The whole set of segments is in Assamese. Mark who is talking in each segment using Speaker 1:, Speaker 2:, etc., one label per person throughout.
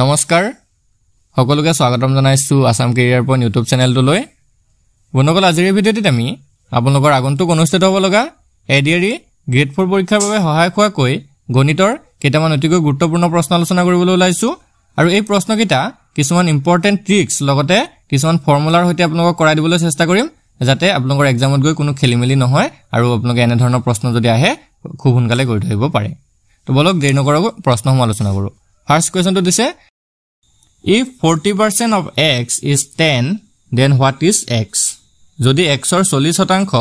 Speaker 1: নমস্কাৰ সকলোকে স্বাগতম জনাইছোঁ আছাম কেৰিয়াৰ পইণ্ট ইউটিউব চেনেলটোলৈ বন্ধুসকল আজিৰ এই ভিডিঅ'টিত আমি আপোনালোকৰ আগন্তুক অনুষ্ঠিত হ'ব লগা এ ডি এডিয়েৰি গ্ৰেড ফ'ৰ পৰীক্ষাৰ বাবে সহায় হোৱাকৈ গণিতৰ কেইটামান অতিকৈ গুৰুত্বপূৰ্ণ প্ৰশ্ন আলোচনা কৰিবলৈ ওলাইছোঁ আৰু এই প্ৰশ্নকেইটা কিছুমান ইম্পৰ্টেণ্ট ট্ৰিক্স লগতে কিছুমান ফৰ্মুলাৰ সৈতে আপোনালোকক কৰাই দিবলৈ চেষ্টা কৰিম যাতে আপোনালোকৰ এক্সামত গৈ কোনো খেলি মেলি নহয় আৰু আপোনালোকে এনেধৰণৰ প্ৰশ্ন যদি আহে খুব সোনকালে কৰি থাকিব পাৰে তো বলক দেৰি নকৰাকৈ প্ৰশ্নসমূহ আলোচনা কৰোঁ ফাৰ্ষ্ট কুৱেশ্যনটো দিছে if forty percent of X is ten then what is X যদি এক্সৰ চল্লিছ শতাংশ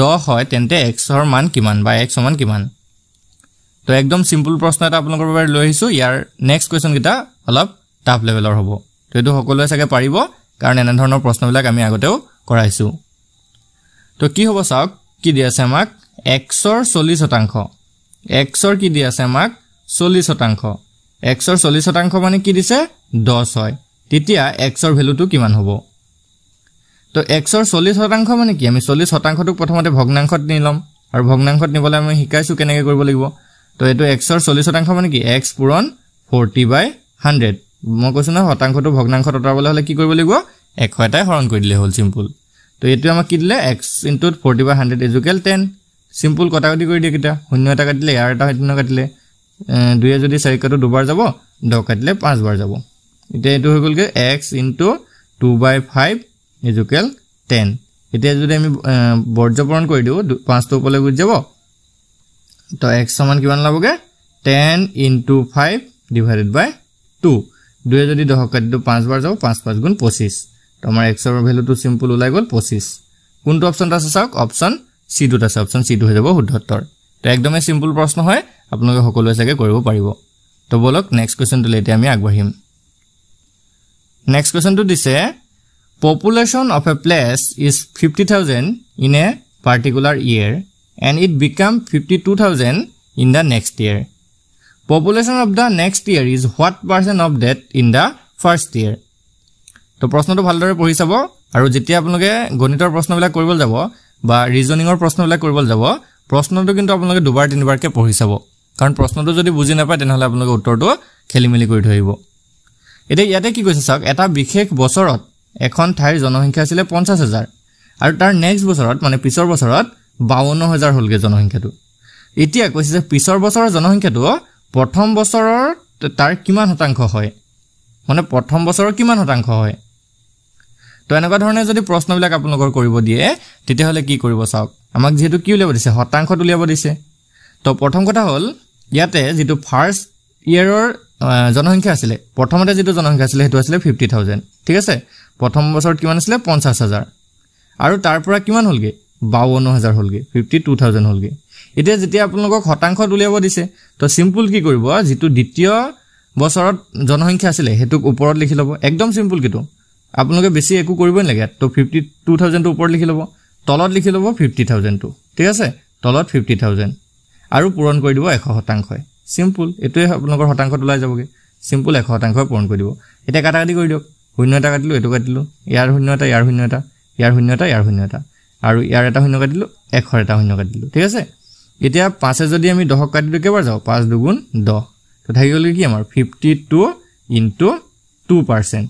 Speaker 1: দহ হয় তেন্তে এক্সৰ মান কিমান বা এক্সৰ মান কিমান তো একদম চিম্পল প্ৰশ্ন এটা আপোনালোকৰ বাবে লৈ আহিছোঁ ইয়াৰ নেক্সট কুৱেশ্যনকেইটা অলপ টাফ লেভেলৰ হ'ব তো এইটো সকলোৱে চাগে পাৰিব কাৰণ এনেধৰণৰ প্ৰশ্নবিলাক আমি আগতেও কৰাইছোঁ তো কি হ'ব চাওক কি দি আছে আমাক এক্সৰ চল্লিছ শতাংশ এক্সৰ কি দি আছে আমাক চল্লিছ শতাংশ এক্সৰ চল্লিছ শতাংশ মানে কি দিছে দহ হয় তেতিয়া এক্সৰ ভেলুটো কিমান হ'ব তো এক্সৰ চল্লিছ শতাংশ মানে কি আমি চল্লিছ শতাংশটোক প্ৰথমতে ভগ্নাংশত নি ল'ম আৰু ভগ্নাংশত নিবলৈ আমি শিকাইছোঁ কেনেকৈ কৰিব লাগিব তো এইটো এক্সৰ চল্লিছ শতাংশ মানে কি এক্স পূৰণ ফৰ্টি বাই হাণ্ড্ৰেড মই কৈছোঁ নহয় শতাংশটো ভগ্নাংশত আঁতৰাবলৈ হ'লে কি কৰিব লাগিব এশ এটাই হৰণ কৰি দিলে হ'ল চিম্পুল তো এইটোৱে আমাক কি দিলে এক্স ইনটোত forty by hundred is equal ten simple কটা কটাকটি কৰি দিয়ে কেতিয়া শূন্য এটা কাটিলে ইয়াৰ এটা শূন্য কাটিলে দুয়ে যদি চাৰিকাটো দুবাৰ যাব দহ কাটিলে পাঁচবাৰ যাব এতিয়া এইটো হৈ গ'লগৈ X into two by five is equal ten এতিয়া যদি আমি বৰ্জ্যপূৰণ কৰি দিওঁ পাঁচটো ওপৰলৈ গুচি যাব তো এক্স সমান কিমান ওলাবগৈ ten into five divided by two দুয়ে যদি দহ কাটিটো পাঁচবাৰ যাব পাঁচ পাঁচ গুণ পঁচিছ তো আমাৰ এক্সৰ ভেলুটো চিম্পুল ওলাই গ'ল পঁচিছ কোনটো অপশ্যনটো আছে চাওক অপশ্যন চিটোত আছে অপশ্যন চিটো হৈ যাব শুদ্ধত্তৰ তো একদমেই চিম্পল প্ৰশ্ন হয় আপোনালোকে সকলোৱে চাগে কৰিব পাৰিব তো বলক নেক্সট কুৱেশ্যনটোলৈ এতিয়া আমি আগবাঢ়িম নেক্সট কুৱেশ্যনটো দিছে population of a place is fifty thousand in a particular year and it become fifty two thousand in the next year population of the next year is what percent of that in the first year তো প্ৰশ্নটো ভালদৰে পঢ়ি চাব আৰু যেতিয়া আপোনালোকে গণিতৰ প্ৰশ্নবিলাক কৰিবলৈ যাব বা ৰিজনিঙৰ প্ৰশ্নবিলাক কৰিবলৈ যাব প্ৰশ্নটো কিন্তু আপোনালোকে দুবাৰ তিনিবাৰকৈ পঢ়ি চাব কাৰণ প্ৰশ্নটো যদি বুজি নাপায় তেনেহ'লে আপোনালোকে উত্তৰটো খেলি মেলি কৰি ধৰিব এতিয়া ইয়াতে কি কৈছে চাওক এটা বিশেষ বছৰত এখন ঠাইৰ জনসংখ্যা আছিলে পঞ্চাছ হাজাৰ আৰু তাৰ নেক্সট বছৰত মানে পিছৰ বছৰত বাৱন্ন হাজাৰ হ'লগৈ জনসংখ্যাটো এতিয়া কৈছে যে পিছৰ বছৰৰ জনসংখ্যাটো প্ৰথম বছৰৰ তাৰ কিমান শতাংশ হয় মানে প্ৰথম বছৰৰ কিমান শতাংশ হয় তো এনেকুৱা ধৰণে যদি প্ৰশ্নবিলাক আপোনালোকৰ কৰিব দিয়ে তেতিয়াহ'লে কি কৰিব চাওক আমাক যিহেতু কি উলিয়াব দিছে শতাংশত উলিয়াব দিছে তো প্ৰথম কথা হ'ল ইয়াতে যিটো ফাৰ্ষ্ট ইয়েৰৰ জনসংখ্যা আছিলে প্ৰথমতে যিটো জনসংখ্যা আছিলে সেইটো আছিলে ফিফটি থাউজেণ্ড ঠিক আছে প্ৰথম বছৰত কিমান আছিলে পঞ্চাছ হাজাৰ আৰু তাৰ পৰা কিমান হ'লগৈ বাৱন্ন হাজাৰ হ'লগৈ ফিফটি টু থাউজেণ্ড হ'লগৈ এতিয়া যেতিয়া আপোনালোকক শতাংশত উলিয়াব দিছে তো চিম্পুল কি কৰিব যিটো দ্বিতীয় বছৰত জনসংখ্যা আছিলে সেইটোক ওপৰত লিখি ল'ব একদম চিম্পুল কিটো আপোনালোকে বেছি একো কৰিবই নালাগে তো ফিফটি টু থাউজেণ্ডটো ওপৰত লিখি ল'ব তলত লিখি ল'ব ফিফটি থাউজেণ্ডটো ঠিক আছে তলত ফিফটি থাউজেণ্ড আৰু পূৰণ কৰি দিব এশ শতাংশই চিম্পুল এইটোৱে আপোনালোকৰ শতাংশত ওলাই যাবগৈ চিম্পুল এশ শতাংশই পূৰণ কৰি দিব এতিয়া কাটা কাটি কৰি দিয়ক শূন্য এটা কাটিলোঁ এইটো কাটিলোঁ ইয়াৰ শূন্য এটা ইয়াৰ শূন্য এটা ইয়াৰ শূন্য এটা ইয়াৰ শূন্য এটা আৰু ইয়াৰ এটা শূন্য কাটিলোঁ এশৰ এটা শূন্য কাটিলোঁ ঠিক আছে এতিয়া পাঁচে যদি আমি দহক কাটিলোঁ কেইবাৰ যাওঁ পাঁচ দুগুণ দহ তো থাকি গ'লগৈ কি আমাৰ fifty two into two percent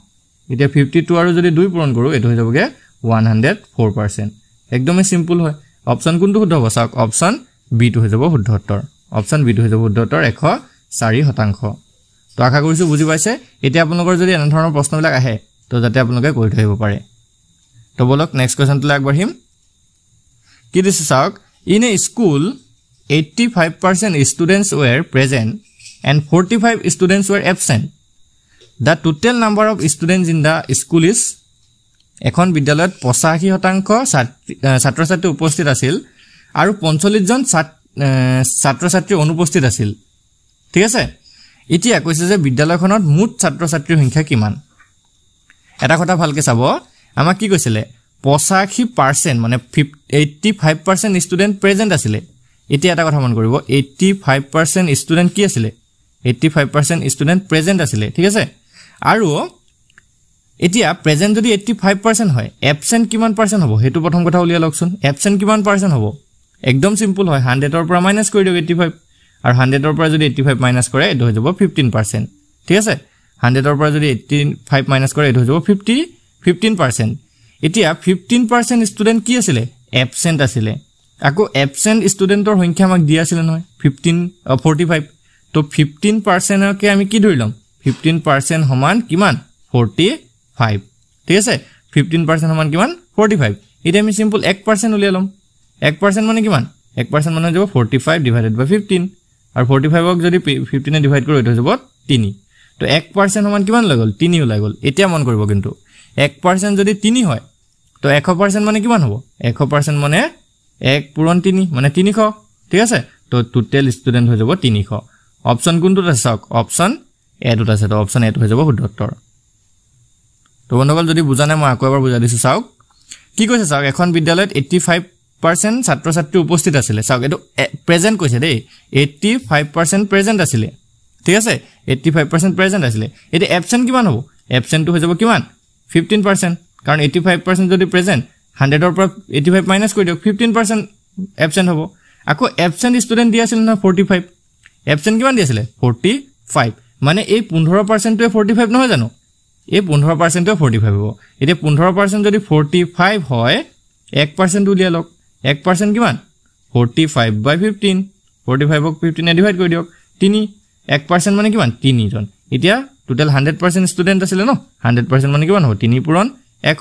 Speaker 1: এতিয়া ফিফটি টু আৰু যদি দুই পূৰণ কৰোঁ এইটো হৈ যাবগৈ ওৱান হাণ্ড্ৰেড ফ'ৰ পাৰ্চেণ্ট একদমেই চিম্পুল হয় অপশ্যন কোনটো শুদ্ধ হ'ব চাওক অপশ্যন বিটো হৈ যাব শুদ্ধ উত্তৰ অপশ্যন বিটো হৈ যাব শুদ্ধ উত্তৰ এশ চাৰি শতাংশ তো আশা কৰিছোঁ বুজি পাইছে এতিয়া আপোনালোকৰ যদি এনেধৰণৰ প্ৰশ্নবিলাক আহে তো যাতে আপোনালোকে কৰি থাকিব পাৰে তো বলক নেক্সট কুৱেশ্যনটোলৈ আগবাঢ়িম কি দিছে চাওক in a school eighty five percent students were present and forty five students were absent the total number of students in the school is এখন বিদ্যালয়ত পঁচাশী শতাংশ ছাত্ৰী ছাত্ৰ ছাত্ৰী উপস্থিত আছিল আৰু পঞ্চল্লিছজন ছাত্ৰ ছাত্ৰী অনুপস্থিত আছিল ঠিক আছে এতিয়া কৈছে যে বিদ্যালয়খনত মুঠ ছাত্ৰ ছাত্ৰীৰ সংখ্যা কিমান এটা কথা ভালকৈ চাব আমাক কি কৈছিলে পঁচাশী পাৰ্চেণ্ট মানে ফিফ eighty five percent student present আছিলে এতিয়া এটা কথা মন কৰিব এইটি ফাইভ পাৰ্চেণ্ট ষ্টুডেণ্ট কি আছিলে eighty five percent student present আছিলে ঠিক আছে আৰু এতিয়া প্ৰেজেণ্ট যদি এইট্টি ফাইভ পাৰ্চেণ্ট হয় এবচেণ্ট কিমান পাৰ্চেণ্ট হ'ব সেইটো প্ৰথম কথা উলিয়াই লওকচোন এবচেণ্ট কিমান পাৰ্চেণ্ট হ'ব একদম চিম্পুল হয় হাণ্ড্ৰেডৰ পৰা মাইনাছ কৰি দিয়ক এইট্টি ফাইভ আৰু হাণ্ড্ৰেডৰ পৰা যদি এইট্টি ফাইভ মাইনাছ কৰে এইটো হৈ যাব ফিফটিন পাৰ্চেণ্ট ঠিক আছে হাণ্ড্ৰেডৰ পৰা যদি এইট্টি ফাইভ মাইনাছ কৰে এইটো হৈ যাব ফিফটি ফিফটিন পাৰ্চেণ্ট এতিয়া ফিফটিন পাৰ্চেণ্ট ষ্টুডেণ্ট কি আছিলে এবচেণ্ট আছিলে আকৌ এবচেণ্ট ষ্টুডেণ্টৰ সংখ্যা আমাক দিয়া আছিলে নহয় ফিফটিন ফৰ্টি ফাইভ ত' ফিফটিন পাৰ্চেণ্টকে আমি কি ধৰি ল'ম ফিফটিন পাৰ্চেণ্ট সমান কিমান ফৰ্টি ফাইভ ঠিক আছে ফিফটিন পাৰ্চেণ্ট সমান কিমান ফৰ্টি ফাইভ এতিয়া আমি চিম্পল এক পাৰ্চেণ্ট উলিয়াই ল'ম এক পাৰ্চেণ্ট মানে কিমান এক পাৰ্চেণ্ট মানে হৈ যাব forty five divided by fifteen আৰু ফৰ্টি ফাইভক যদি ফিফটিনে ডিভাইড কৰি হৈ যাব তিনি তো এক পাৰ্চেণ্ট সমান কিমান ওলাই গ'ল তিনি ওলাই গ'ল এতিয়া মন কৰিব কিন্তু এক পাৰ্চেণ্ট যদি তিনি হয় তো এশ পাৰ্চেণ্ট মানে কিমান হ'ব এশ পাৰ্চেণ্ট মানে এক পূৰণ তিনি মানে তিনিশ ঠিক আছে তো টোটেল ষ্টুডেণ্ট হৈ যাব তিনিশ অপশ্যন কোনটোত আছে চাওক অপশ্যন এ টোত আছে তো অপশ্যন এটো হৈ যাব শুদ্ধ উত্তৰ তো বন্ধুসকল যদি বুজা নাই মই আকৌ এবাৰ বুজাই দিছোঁ চাওক কি কৈছে চাওক এখন বিদ্যালয়ত এইট্টি ফাইভ পাৰ্চেণ্ট ছাত্ৰ ছাত্ৰী উপস্থিত আছিলে চাওক এইটো প্ৰেজেণ্ট কৈছে দেই এইট্টি ফাইভ পাৰ্চেণ্ট প্ৰেজেণ্ট আছিলে ঠিক আছে এইট্টি ফাইভ পাৰ্চেণ্ট প্ৰেজেণ্ট আছিলে এতিয়া এবচেণ্ট কিমান হ'ব এবচেণ্টটো হৈ যাব কিমান ফিফটিন পাৰ্চেণ্ট কাৰণ এইট্টি ফাইভ পাৰ্চেণ্ট যদি প্ৰেজেণ্ট হাণ্ড্ৰেডৰ পৰা এইটি ফাইভ মাইনাছ কৰি দিয়ক ফিফটিন পাৰ্চেণ্ট এবচেণ্ট হ'ব আকৌ এবচেণ্ট ষ্টুডেণ্ট দিয়া আছিলে নহয় ফৰ্টি ফাইভ এবচেণ্ট কিমান দিয়া আছিলে ফৰ্টি ফাইভ মানে এই পোন্ধৰ পাৰ্চেণ্টটোৱে ফৰ্টি ফাইভ নহয় জানো এই পোন্ধৰ পাৰ্চেণ্টটোৱে ফৰ্টি ফাইভ হ'ব এতিয়া পোন্ধৰ পাৰ্চেণ্ট যদি ফৰ্টি ফাইভ হয় এক পাৰ্চেণ্ট উলিয়াই লওক এক পাৰ্চেণ্ট কিমান forty five by fifteen forty ফাইভক ফিফটিনে ডিভাইড কৰি দিয়ক তিনি এক পাৰ্চেণ্ট মানে কিমান তিনিজন এতিয়া টোটেল হাণ্ড্ৰেড পাৰ্চেণ্ট ষ্টুডেণ্ট আছিলে ন হাণ্ড্ৰেড পাৰ্চেণ্ট মানে কিমান হ'ব তিনি পূৰণ এশ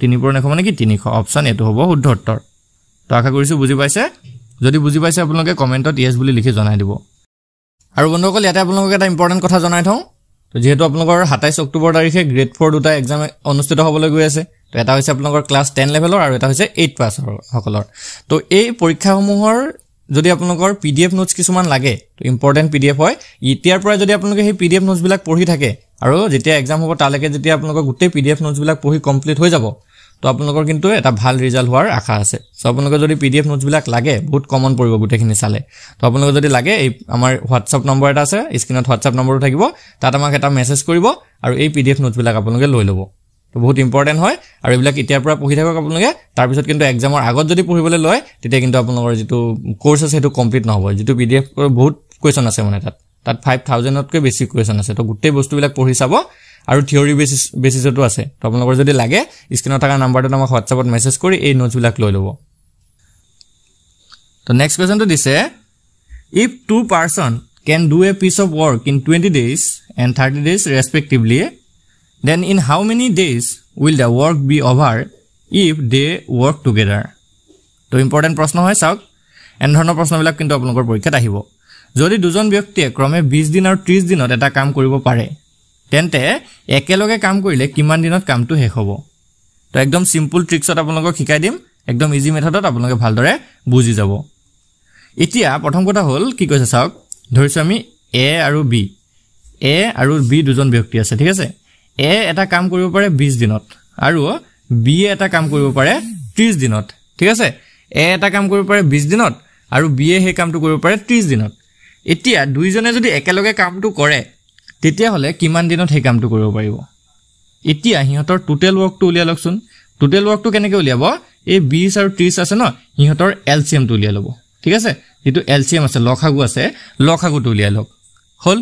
Speaker 1: তিনি পূৰণ এশ মানে কি তিনিশ অপশ্যন এইটো হ'ব শুদ্ধ উত্তৰ তো আশা কৰিছোঁ বুজি পাইছে যদি বুজি পাইছে আপোনালোকে কমেণ্টত য়েছ বুলি লিখি জনাই দিব আৰু বন্ধুসকল ইয়াতে আপোনালোকক এটা ইম্পৰ্টেণ্ট কথা জনাই থওঁ তো যিহেতু আপোনালোকৰ সাতাইছ অক্টোবৰ তাৰিখে গ্ৰেড ফ'ৰ দুটা এক্সাম অনুষ্ঠিত হ'বলৈ গৈ আছে তো এটা হৈছে আপোনালোকৰ ক্লাছ টেন লেভেলৰ আৰু এটা হৈছে এইট পাছৰসকলৰ তো এই পৰীক্ষাসমূহৰ যদি আপোনালোকৰ পি ডি এফ নোটছ কিছুমান লাগে তো ইম্পৰ্টেণ্ট পি ডি এফ হয় এতিয়াৰ পৰা যদি আপোনালোকে সেই পি ডি এফ নোটছবিলাক পঢ়ি থাকে আৰু যেতিয়া এক্সাম হ'ব তালৈকে যেতিয়া আপোনালোকৰ গোটেই পি ডি এফ নোটছবিলাক পঢ়ি কমপ্লিট হৈ যাব তো আপোনালোকৰ কিন্তু এটা ভাল ৰিজাল্ট হোৱাৰ আশা আছে চ' আপোনালোকে যদি পি ডি এফ নোটছবিলাক লাগে বহুত কমন পৰিব গোটেইখিনি চালে তো আপোনালোকে যদি লাগে এই আমাৰ হোৱাটছআপ নম্বৰ এটা আছে স্ক্ৰীণত হোৱাটছআপ নম্বৰটো থাকিব তাত আমাক এটা মেছেজ কৰিব আৰু এই পি ডি এফ নোটছবিলাক আপোনালোকে লৈ ল'ব তো বহুত ইম্পৰ্টেণ্ট হয় আৰু এইবিলাক এতিয়াৰ পৰা পঢ়ি থাকক আপোনালোকে তাৰপিছত কিন্তু এক্সামৰ আগত যদি পঢ়িবলৈ লয় তেতিয়া কিন্তু আপোনালোকৰ যিটো কৰ্চ আছে সেইটো কমপ্লিট নহ'ব যিটো পি ডি এফৰ বহুত কুৱেশ্যন আছে মানে তাত তাত ফাইভ থাউজেণ্ডতকৈ বেছি কুৱেশ্যন আছে তো গোটেই বস্তুবিলাক পঢ়ি চাব আৰু থিয়ৰী বেচিছ বেচিছতো আছে তো আপোনালোকৰ যদি লাগে স্ক্ৰীণত থকা নাম্বাৰটোত আমাক হোৱাটছআপত মেছেজ কৰি এই নোটছবিলাক লৈ ল'ব ত' নেক্সট কুৱেশ্যনটো দিছে if two person can do a piece of work in twenty days and thirty days respectively then in how many days will the work be over if they work together ত' ইম্পৰ্টেণ্ট প্ৰশ্ন হয় চাওক এনেধৰণৰ প্ৰশ্নবিলাক কিন্তু আপোনালোকৰ পৰীক্ষাত আহিব যদি দুজন ব্যক্তিয়ে ক্ৰমে বিছ দিন আৰু ত্ৰিছ দিনত এটা কাম কৰিব পাৰে তেন্তে একেলগে কাম কৰিলে কিমান দিনত কামটো শেষ হ'ব তো একদম চিম্পুল ট্ৰিক্সত আপোনালোকক শিকাই দিম একদম ইজি মেথডত আপোনালোকে ভালদৰে বুজি যাব এতিয়া প্ৰথম কথা হ'ল কি কৈছে চাওক ধৰিছোঁ আমি এ আৰু বি এ আৰু বি দুজন ব্যক্তি আছে ঠিক আছে এ এটা কাম কৰিব পাৰে বিছ দিনত আৰু বিয়ে এটা কাম কৰিব পাৰে ত্ৰিছ দিনত ঠিক আছে এ এটা কাম কৰিব পাৰে বিছ দিনত আৰু বিয়ে সেই কামটো কৰিব পাৰে ত্ৰিছ দিনত এতিয়া দুইজনে যদি একেলগে কামটো কৰে তেতিয়াহ'লে কিমান দিনত সেই কামটো কৰিব পাৰিব এতিয়া সিহঁতৰ টোটেল ৱৰ্কটো উলিয়াই লওকচোন টোটেল ৱৰ্কটো কেনেকৈ উলিয়াব এই বিছ আৰু ত্ৰিছ আছে ন সিহঁতৰ এল চি এমটো উলিয়াই ল'ব ঠিক আছে যিটো এল চি এম আছে লখাগু আছে লখাগুটো উলিয়াই লওক হ'ল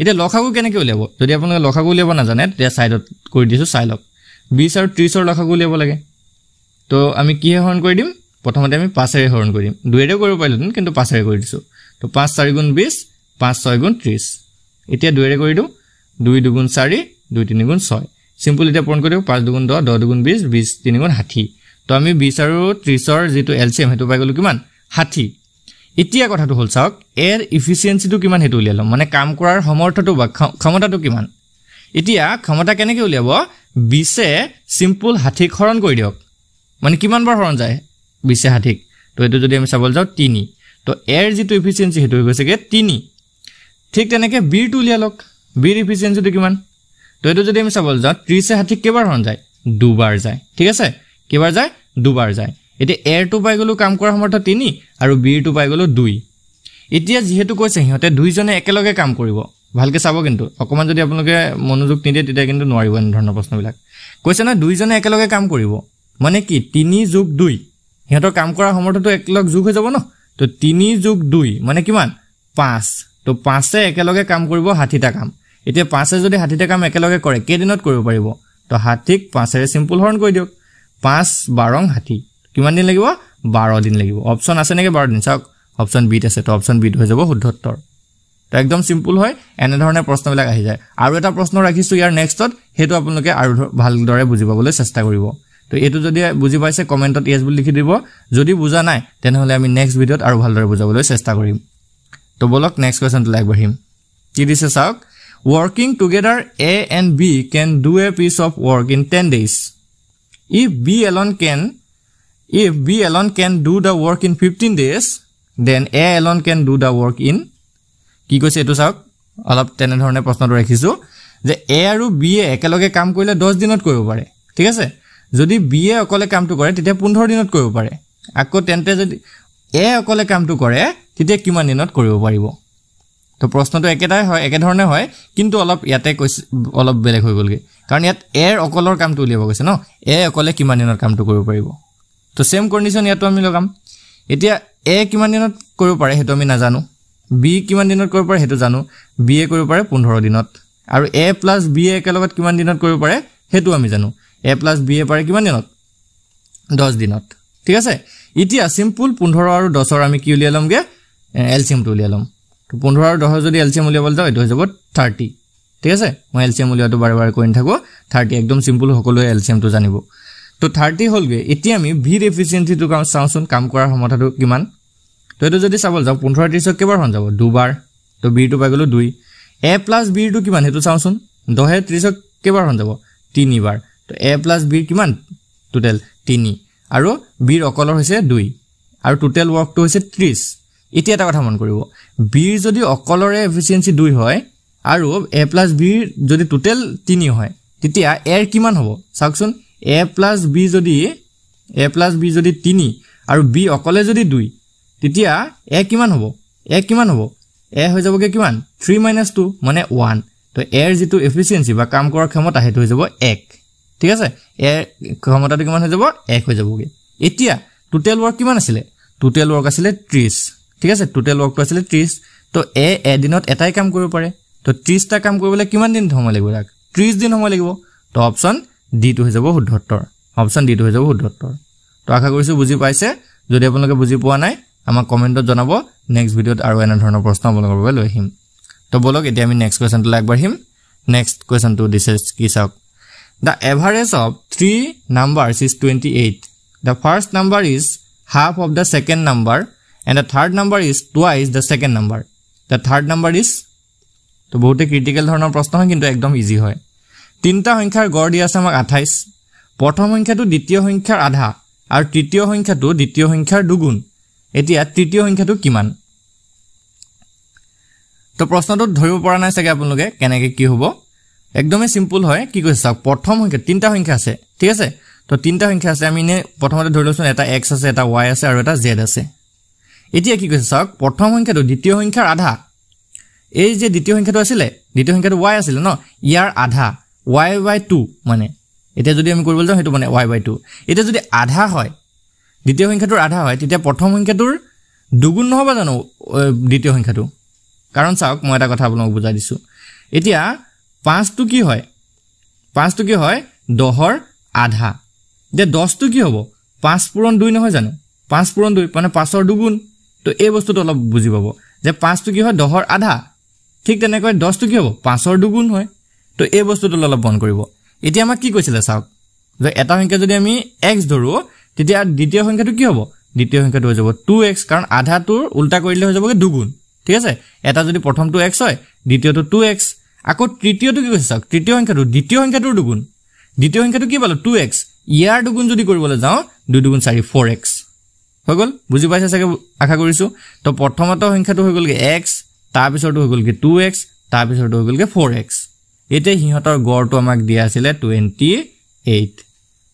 Speaker 1: এতিয়া লখাগু কেনেকৈ উলিয়াব যদি আপোনালোকে লখাগু উলিয়াব নাজানে তেতিয়া ছাইডত কৰি দিছোঁ চাই লওক বিছ আৰু ত্ৰিছৰ লখাগু উলিয়াব লাগে তো আমি কিহে হৰণ কৰি দিম প্ৰথমতে আমি পাঁচেৰে হৰণ কৰি দিম দুয়েৰেও কৰিব পাৰিলোহেঁতেন কিন্তু পাঁচেৰে কৰি দিছোঁ তো পাঁচ চাৰি গুণ বিছ পাঁচ ছয় গুণ ত্ৰিছ এতিয়া দুয়েৰে কৰি দিওঁ দুই দুগুণ চাৰি দুই তিনিগুণ ছয় চিম্পুল এতিয়া পূৰণ কৰি দিওঁ পাঁচ দুগুণ দহ দহ দুগুণ বিছ বিছ তিনিগুণ ষাঠি তো আমি বিছ আৰু ত্ৰিছৰ যিটো এল চি এম সেইটো পাই গ'লোঁ কিমান ষাঠি এতিয়া কথাটো হ'ল চাওক এৰ ইফিচিয়েঞ্চিটো কিমান সেইটো উলিয়াই ল'ম মানে কাম কৰাৰ সমৰ্থটো বা ক্ষমতাটো কিমান এতিয়া ক্ষমতা কেনেকৈ উলিয়াব বিছে চিম্পুল ষাঠিক হৰণ কৰি দিয়ক মানে কিমানবাৰ হৰণ যায় বিছে ষাঠিক তো এইটো যদি আমি চাবলৈ যাওঁ তিনি তো এৰ যিটো ইফিচিয়েঞ্চি সেইটো হৈ গৈছেগৈ তিনি ঠিক তেনেকৈ বিৰটো উলিয়াই লওক বিৰ ইফিচিয়েঞ্চিটো কিমান তো এইটো যদি আমি চাবলৈ যাওঁ ত্ৰিছে ষাঠিক কেইবাৰ হৰণ যায় দুবাৰ যায় ঠিক আছে কেইবাৰ যায় দুবাৰ যায় এতিয়া এৰটো পাই গ'লোঁ কাম কৰাৰ সমৰ্থ তিনি আৰু বিৰটো পাই গ'লোঁ দুই এতিয়া যিহেতু কৈছে সিহঁতে দুইজনে একেলগে কাম কৰিব ভালকৈ চাব কিন্তু অকণমান যদি আপোনালোকে মনোযোগ নিদিয়ে তেতিয়া কিন্তু নোৱাৰিব এনেধৰণৰ প্ৰশ্নবিলাক কৈছে নহয় দুইজনে একেলগে কাম কৰিব মানে কি তিনি যোগ দুই সিহঁতৰ কাম কৰাৰ সমৰ্থটো একেলগ যোগ হৈ যাব ন ত' তিনি যোগ দুই মানে কিমান পাঁচ তো পাঁচে একেলগে কাম কৰিব ষাঠিটা কাম এতিয়া পাঁচে যদি ষাঠিটা কাম একেলগে কৰে কেইদিনত কৰিব পাৰিব তো ষাঠিক পাঁচেৰে চিম্পুল হৰণ কৰি দিয়ক পাঁচ বাৰং ষাঠি কিমান দিন লাগিব বাৰ দিন লাগিব অপশ্যন আছে নেকি বাৰ দিন চাওক অপশ্যন বিত আছে তো অপশ্যন বিত হৈ যাব শুদ্ধোত্তৰ তো একদম চিম্পুল হয় এনেধৰণে প্ৰশ্নবিলাক আহি যায় আৰু এটা প্ৰশ্ন ৰাখিছোঁ ইয়াৰ নেক্সটত সেইটো আপোনালোকে আৰু ভালদৰে বুজি পাবলৈ চেষ্টা কৰিব তো এইটো যদি বুজি পাইছে কমেণ্টত ইয়েছ বুলি লিখি দিব যদি বুজা নাই তেনেহ'লে আমি নেক্সট ভিডিঅ'ত আৰু ভালদৰে বুজাবলৈ চেষ্টা কৰিম তো বলক নেক্সট কুৱেশ্যনটো আগবাঢ়িম কি দিছে চাওক working together A and B can do a piece of work in ten days if B alone can if B alone can do the work in fifteen days then A alone can do the work in কি কৈছে এইটো চাওক অলপ তেনেধৰণে প্ৰশ্নটো ৰাখিছোঁ যে এ আৰু বি এ একেলগে কাম কৰিলে দহ দিনত কৰিব পাৰে ঠিক আছে যদি বি এ অকলে কামটো কৰে তেতিয়া পোন্ধৰ দিনত কৰিব পাৰে আকৌ তেন্তে যদি এ অকলে কামটো কৰে তেতিয়া কিমান দিনত কৰিব পাৰিব তো প্ৰশ্নটো একেটাই হয় একেধৰণে হয় কিন্তু অলপ ইয়াতে কৈছে অলপ বেলেগ হৈ গ'লগৈ কাৰণ ইয়াত এৰ অকলৰ কামটো উলিয়াব গৈছে ন এ অকলে কিমান দিনত কামটো কৰিব পাৰিব তো ছেম কণ্ডিশ্যন ইয়াতো আমি লগাম এতিয়া এ কিমান দিনত কৰিব পাৰে সেইটো আমি নাজানো বি কিমান দিনত কৰিব পাৰে সেইটো জানো বি এ কৰিব পাৰে পোন্ধৰ দিনত আৰু এ প্লাছ বি এ একেলগত কিমান দিনত কৰিব পাৰে সেইটো আমি জানো এ প্লাছ বি এ পাৰে কিমান দিনত দহ দিনত ঠিক আছে এতিয়া চিম্পুল পোন্ধৰ আৰু দহৰ আমি কি উলিয়াই উলিয়ালমগৈ এলচিয়ামটো ল'ম তো পোন্ধৰ আৰু দহৰ যদি এলচিয়াম উলিয়াবলৈ যাওঁ এইটো হৈ যাব থাৰ্টি ঠিক আছে মই এলচিয়াম উলিয়াটো বাৰে বাৰে কৰি নাথাকোঁ থাৰ্টি একদম চিম্পুল সকলোৱে এলচিয়ামটো জানিব তো থাৰ্টি হ'লগৈ এতিয়া আমি ভিড এফিচিয়েঞ্চিটো কাম চাওঁচোন কাম কৰাৰ সমতাটো কিমান তো এইটো যদি চাবলৈ যাওঁ পোন্ধৰ ত্ৰিছত কেইবাৰ হন যাব দুবাৰ তো বিৰটো পাই গ'লোঁ দুই এ প্লাছ বিৰটো কিমান সেইটো চাওঁচোন দহে ত্ৰিছক কেইবাৰ হন যাব তিনিবাৰ তো এ প্লাছ বিৰ কিমান টোটেল তিনি আৰু বিৰ অকলৰ হৈছে দুই আৰু টোটেল ৱৰ্কটো হৈছে ত্ৰিছ এতিয়া এটা কথা মন কৰিব বিৰ যদি অকলৰে এফিচিয়েঞ্চি দুই হয় আৰু এ প্লাছ বিৰ যদি টোটেল তিনি হয় তেতিয়া এৰ কিমান হ'ব চাওকচোন এ প্লাছ বি যদি এ প্লাছ বি যদি তিনি আৰু বি অকলে যদি দুই তেতিয়া এ কিমান হ'ব এ কিমান হ'ব এ হৈ যাবগৈ কিমান থ্ৰী মাইনাছ টু মানে ওৱান তো এৰ যিটো এফিচিয়েঞ্চি বা কাম কৰাৰ ক্ষমতা সেইটো হৈ যাব এক ঠিক আছে এ ক্ষমতাটো কিমান হৈ যাব এক হৈ যাবগৈ এতিয়া টোটেল ৱৰ্ক কিমান আছিলে টোটেল ৱৰ্ক আছিলে ত্ৰিছ ঠিক আছে টোটেল ৱৰ্কটো আছিলে ত্ৰিছ তো এ এদিনত এটাই কাম কৰিব পাৰে তো ত্ৰিছটা কাম কৰিবলৈ কিমান দিন সময় লাগিব তাক ত্ৰিছ দিন সময় লাগিব তো অপশ্যন ডিটো হৈ যাব শুদ্ধত্তৰ অপশ্যন ডিটো হৈ যাব শুদ্ধত্তৰ তো আশা কৰিছোঁ বুজি পাইছে যদি আপোনালোকে বুজি পোৱা নাই আমাক কমেণ্টত জনাব নেক্সট ভিডিঅ'ত আৰু এনেধৰণৰ প্ৰশ্ন আপোনালোকৰ বাবে লৈ আহিম তো বলক এতিয়া আমি নেক্সট কুৱেশ্যনটোলৈ আগবাঢ়িম নেক্সট কুৱেশ্যনটো দিছে কি চাওক The average of three numbers is 28. The first number is half of the second number and the third number is twice the second number. The third number is to bahut critical dhoronor prashno hoy kintu ekdom easy hoy. Tinta sankhyar gor di ase amak 28. Prothom sankhya tu ditiyo sankhyar adha ar tritiyo sankhya tu ditiyo sankhyar dugun. Etia tritiyo sankhya tu kiman? To prashno tu dhoribo para nai sage apunloge kene ke ki hobo? একদমে চিম্পল হয় কি কৈছে চাওক প্ৰথম সংখ্যা তিনিটা সংখ্যা আছে ঠিক আছে তো তিনিটা সংখ্যা আছে আমি এনেই প্ৰথমতে ধৰি লৈছোঁ এটা এক্স আছে এটা ৱাই আছে আৰু এটা জেড আছে এতিয়া কি কৈছে চাওক প্ৰথম সংখ্যাটো দ্বিতীয় সংখ্যাৰ আধা এই যে দ্বিতীয় সংখ্যাটো আছিলে দ্বিতীয় সংখ্যাটো ৱাই আছিলে ন ইয়াৰ আধা ৱাই বাই টু মানে এতিয়া যদি আমি কৰিবলৈ যাওঁ সেইটো মানে ৱাই বাই টু এতিয়া যদি আধা হয় দ্বিতীয় সংখ্যাটোৰ আধা হয় তেতিয়া প্ৰথম সংখ্যাটোৰ দুগুণ নহ'ব জানো দ্বিতীয় সংখ্যাটো কাৰণ চাওক মই এটা কথা আপোনালোকক বুজাই দিছোঁ এতিয়া পাঁচটো কি হয় পাঁচটো কি হয় দহৰ আধা এতিয়া দহটো কি হ'ব পাঁচ পূৰণ দুই নহয় জানো পাঁচ পূৰণ দুই মানে পাঁচৰ দুগুণ তো এই বস্তুটো অলপ বুজি পাব যে পাঁচটো কি হয় দহৰ আধা ঠিক তেনেকৈ দহটো কি হ'ব পাঁচৰ দুগুণ হয় তো এই বস্তুটো অলপ বন্ধ কৰিব এতিয়া আমাক কি কৈছিলে চাওক যে এটা সংখ্যা যদি আমি এক্স ধৰোঁ তেতিয়া দ্বিতীয় সংখ্যাটো কি হ'ব দ্বিতীয় সংখ্যাটো হৈ যাব টু এক্স কাৰণ আধাটোৰ ওল্টা কৰিলে হৈ যাবগৈ দুগুণ ঠিক আছে এটা যদি প্ৰথমটো এক্স হয় দ্বিতীয়টো টু এক্স আকৌ তৃতীয়টো কি কৈছে চাওক তৃতীয় সংখ্যাটো দ্বিতীয় সংখ্যাটোৰ দুগুণ দ্বিতীয় সংখ্যাটো কি পালোঁ টু এক্স ইয়াৰ দুগুণ যদি কৰিবলৈ যাওঁ দুই দুগুণ চাৰি ফ'ৰ এক্স হৈ গ'ল বুজি পাইছে চাগে আশা কৰিছোঁ তো প্ৰথমতে সংখ্যাটো হৈ গ'লগৈ এক্স তাৰপিছৰটো হৈ গ'লগৈ টু এক্স তাৰপিছৰটো হৈ গ'লগৈ ফ'ৰ এক্স এতিয়া সিহঁতৰ গড়টো আমাক দিয়া আছিলে টুৱেণ্টি এইট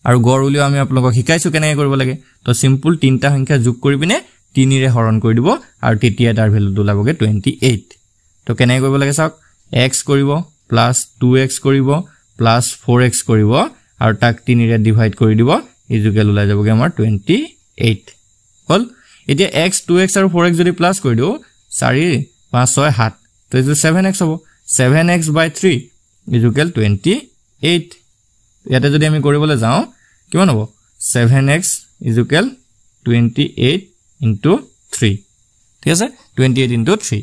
Speaker 1: আৰু গড় উলিয়াও আমি আপোনালোকক শিকাইছোঁ কেনেকৈ কৰিব লাগে তো চিম্পুল তিনিটা সংখ্যা যোগ কৰি পিনে তিনিৰে হৰণ কৰি দিব আৰু তেতিয়া তাৰ ভেলুটো ওলাবগৈ টুৱেণ্টি এইট তো কেনেকৈ কৰিব লাগে চাওক এক্স কৰিব প্লাছ টু এক্স কৰিব প্লাছ ফ'ৰ এক্স কৰিব আৰু তাক তিনিৰে ডিভাইড কৰি দিব ইজুকেল ওলাই যাবগৈ আমাৰ টুৱেণ্টি এইট হ'ল এতিয়া এক্স টু এক্স আৰু ফ'ৰ এক্স যদি প্লাছ কৰি দিওঁ চাৰি পাঁচ ছয় সাত তো এইটো ছেভেন এক্স হ'ব seven X by three is equal twenty eight ইয়াতে যদি আমি কৰিবলৈ যাওঁ কিমান হ'ব seven X is equal twenty eight into three ঠিক আছে টুৱেণ্টি এইট ইণ্টু থ্ৰী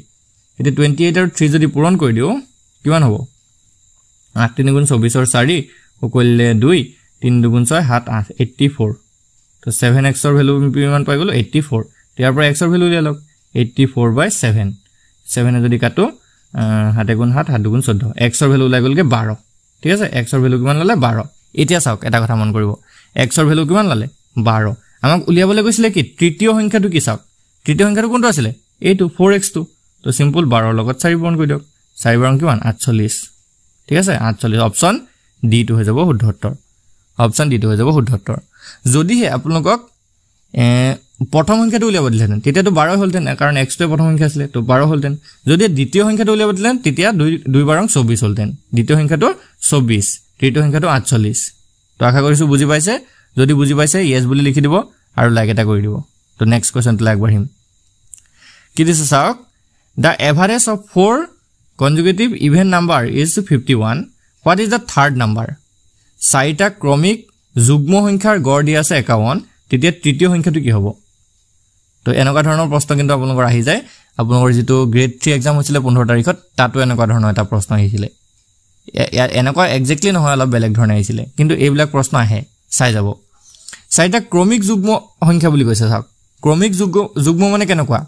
Speaker 1: এতিয়া টুৱেণ্টি এইট আৰু থ্ৰী যদি পূৰণ কৰি দিওঁ কিমান হ'ব আঠ তিনি গুণ চৌবিছৰ চাৰি সকলোলে দুই তিনি দুগুণ ছয় সাত আঠ এইট্টি ফ'ৰ ত' ছেভেন এক্সৰ ভেলু কিমান পাই গ'লোঁ এইট্টি ফ'ৰ ইয়াৰ পৰা এক্সৰ ভেলু উলিয়াই লওক এইট্টি ফ'ৰ বাই ছেভেন ছেভেনে যদি কাটো সাত এগুণ সাত সাত দুগুণ চৈধ্য এক্সৰ ভেলু ওলাই গ'লগৈ বাৰ ঠিক আছে এক্সৰ ভেলু কিমান ল'লে বাৰ এতিয়া চাওক এটা কথা মন কৰিব এক্সৰ ভেলু কিমান ল'লে বাৰ আমাক উলিয়াবলৈ গৈছিলে কি তৃতীয় সংখ্যাটো কি চাওক তৃতীয় সংখ্যাটো কোনটো আছিলে এইটো ফ'ৰ এক্সটো তো চিম্পুল বাৰৰ লগত চাৰি পূৰণ কৰি দিয়ক চাৰি বাৰ কিমান আঠচল্লিছ ঠিক আছে আঠচল্লিছ অপশ্যন ডিটো হৈ যাব শুদ্ধ অপশ্যন ডিটো হৈ যাব শুদ্ধ যদিহে আপোনালোকক প্ৰথম সংখ্যাটো উলিয়াব দিলেহেঁতেন তেতিয়াতো বাৰ হ'লহেঁতেন কাৰণ এক্সটোৱে প্ৰথম সংখ্যা আছিলে তো বাৰ হ'লহেঁতেন যদি দ্বিতীয় সংখ্যাটো উলিয়াব দিলেহেঁতেন তেতিয়া দুই দুই বাৰং চৌব্বিছ হ'লহেঁতেন দ্বিতীয় সংখ্যাটো চৌব্বিছ তৃতীয় সংখ্যাটো আঠচল্লিছ তো আশা কৰিছোঁ বুজি পাইছে যদি বুজি পাইছে ইয়েছ বুলি লিখি দিব আৰু লাইক এটা কৰি দিব তো নেক্সট কুৱেশ্যনটোলৈ আগবাঢ়িম কি দিছে চাওক the average of four consecutive even number is fifty one what is the third number চাৰিটা ক্ৰমিক যুগ্ম সংখ্যাৰ গড় দিয়া আছে একাৱন তেতিয়া তৃতীয় সংখ্যাটো কি হ'ব তো এনেকুৱা ধৰণৰ প্ৰশ্ন কিন্তু আপোনালোকৰ আহি যায় আপোনালোকৰ যিটো গ্ৰেড থ্ৰী এক্সাম হৈছিলে পোন্ধৰ তাৰিখত তাতো এনেকুৱা ধৰণৰ এটা প্ৰশ্ন আহিছিলে ইয়াত এনেকুৱা একজেক্টলি নহয় অলপ বেলেগ ধৰণে আহিছিলে কিন্তু এইবিলাক প্ৰশ্ন আহে চাই যাব চাৰিটা ক্ৰমিক যুগ্ম সংখ্যা বুলি কৈছে চাওক ক্ৰমিক যুগ্ম যুগ্ম মানে কেনেকুৱা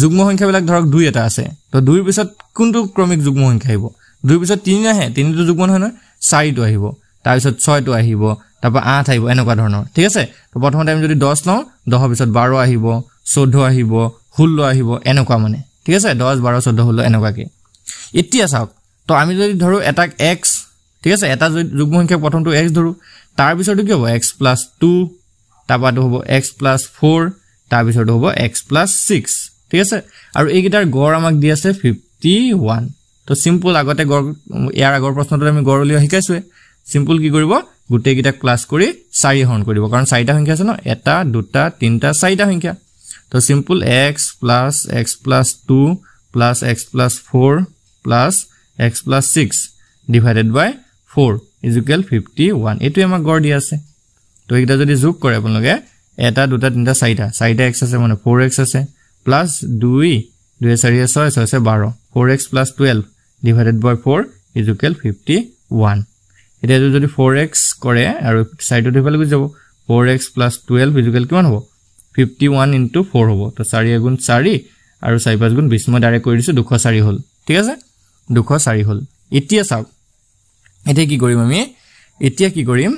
Speaker 1: যুগ্ম সংখ্যাবিলাক ধৰক দুই এটা আছে তো দুইৰ পিছত কোনটো ক্ৰমিক যুগ্ম সংখ্যা আহিব দুইৰ পিছত তিনি আহে তিনিটো যুগ্ম নহয় নহয় চাৰিটো আহিব তাৰপিছত ছয়টো আহিব তাৰপৰা আঠ আহিব এনেকুৱা ধৰণৰ ঠিক আছে তো প্ৰথমতে আমি যদি দহ লওঁ দহৰ পিছত বাৰ আহিব চৈধ্য আহিব ষোল্ল আহিব এনেকুৱা মানে ঠিক আছে দহ বাৰ চৈধ্য ষোল্ল এনেকুৱাকৈ এতিয়া চাওক তো আমি যদি ধৰোঁ এটাক এক্স ঠিক আছে এটা যদি যুগ্ম সংখ্যা প্ৰথমটো এক্স ধৰোঁ তাৰপিছৰটো কি হ'ব এক্স প্লাছ টু তাৰপৰাটো হ'ব এক্স প্লাছ ফ'ৰ তাৰপিছৰটো হ'ব এক্স প্লাছ ছিক্স ঠিক আছে আৰু এইকেইটাৰ গড় আমাক দি আছে ফিফটি ওৱান তো চিম্পুল আগতে গড় ইয়াৰ আগৰ প্ৰশ্নটোত আমি গড় উলিওৱা শিকাইছোৱেই চিম্পুল কি কৰিব গোটেইকেইটাক ক্লাছ কৰি চাৰি হৰণ কৰিব কাৰণ চাৰিটা সংখ্যা আছে ন এটা দুটা তিনিটা চাৰিটা সংখ্যা তো simple X plus X plus two plus X plus four plus X plus six divided by four is equal fifty one এইটোৱে আমাক গড় দিয়া আছে তো এইকেইটা যদি যোগ কৰে আপোনালোকে এটা দুটা তিনিটা চাৰিটা চাৰিটা এক্স আছে মানে ফ'ৰ এক্স আছে প্লাছ দুই দুই চাৰিয়ে ছয় ছয় ছয় বাৰ four x plus twelve divided by four equal fifty one এতিয়া এইটো যদি ফ'ৰ এক্স কৰে আৰু চাইডত সেইফালে গুচি যাব four x plus twelve equal কিমান হ'ব ফিফটি ওৱান ইণ্টু ফ'ৰ হ'ব তো চাৰি এগুণ চাৰি আৰু চাৰি পাঁচ গুণ বিছ মই ডাইৰেক্ট কৰি দিছোঁ দুশ চাৰি হ'ল ঠিক আছে দুশ চাৰি হ'ল এতিয়া চাওক এতিয়া কি কৰিম আমি এতিয়া কি কৰিম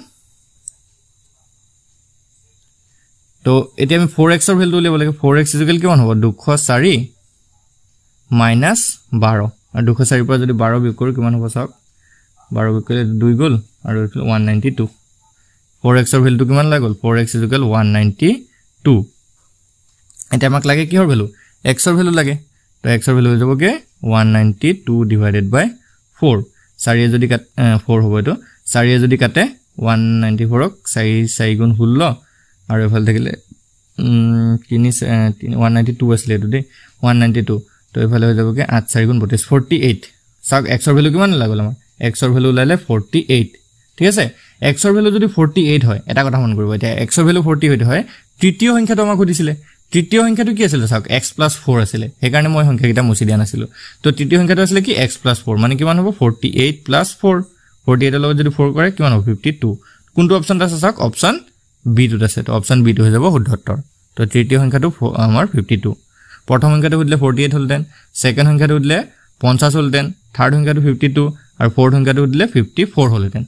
Speaker 1: তো এতিয়া আমি ফ'ৰ এক্সৰ ভেলুটো উলিয়াব লাগে ফ'ৰ এক্স ইজুকেল কিমান হব দুশ চাৰি মাইনাছ বাৰ আৰু দুশ চাৰিৰ পৰা যদি বাৰ বিয়োগ কৰো কিমান হব চাওক বাৰ বিয়োগ কৰিলে দুই গোল আৰ ওৱান নাইণ্টি টু ফ'ৰ এক্সৰ ভেলুটো কিমান লাগে গেল four x equal one ninety two এতিয়া আমাক লাগে কিহৰ ভেলু এক্সৰ ভেলু লাগে তো এক্সৰ ভেলু হৈ যাবগৈ one ninety two divided by four চাৰিয়ে যদি কাট ফ'ৰ হব এইটো চাৰিয়ে যদি কাটে ওয়ান নাইনটি ফোৰক চাৰি চাৰিগুণ ষোল্ল আৰু এইফালে থাকিলে তিনি ওৱান নাইণ্টি টু আছিলে এইটো দেই ওৱান নাইণ্টি টু তো এইফালে হৈ যাবগৈ আঠ চাৰি গুণ বত্ৰিছ ফৰ্টি এইট চাওক এক্সৰ ভেলু কিমান ওলাই গ'ল আমাৰ এক্সৰ ভেলু ওলালে ফৰ্টি এইট ঠিক আছে এক্সৰ ভেলু যদি ফৰ্টি এইট হয় এটা কথা মন কৰিব এতিয়া এক্সৰ ভেলু ফৰ্টি এইট হয় তৃতীয় সংখ্যাটো আমাক সুধিছিলে তৃতীয় সংখ্যাটো কি আছিলে চাওক এক্স প্লাছ ফ'ৰ আছিলে সেইকাৰণে মই সংখ্যাকেইটা মুচি দিয়া নাছিলোঁ তো তৃতীয় সংখ্যাটো আছিলে কি এক্স প্লাছ ফ'ৰ মানে কিমান হ'ব forty eight plus four forty এইটৰ লগত যদি ফ'ৰ কৰে কিমান হ'ব ফিফটি টু কোনটো অপশ্যনটো আছে চাওক অপশ্যন বিটোত আছে তো অপশ্যন বিটো হৈ যাব শুদ্ধত্তৰ তো তৃতীয় সংখ্যাটো আমাৰ ফিফটি টু প্ৰথম সংখ্যাটো সুধিলে ফৰ্টি এইট হ'লহেঁতেন ছেকেণ্ড সংখ্যাটো সুধিলে পঞ্চাছ হ'লহেঁতেন থাৰ্ড সংখ্যাটো ফিফটি টু আৰু ফ'ৰ্থ সংখ্যাটো সুধিলে ফিফটি ফ'ৰ হ'লহেঁতেন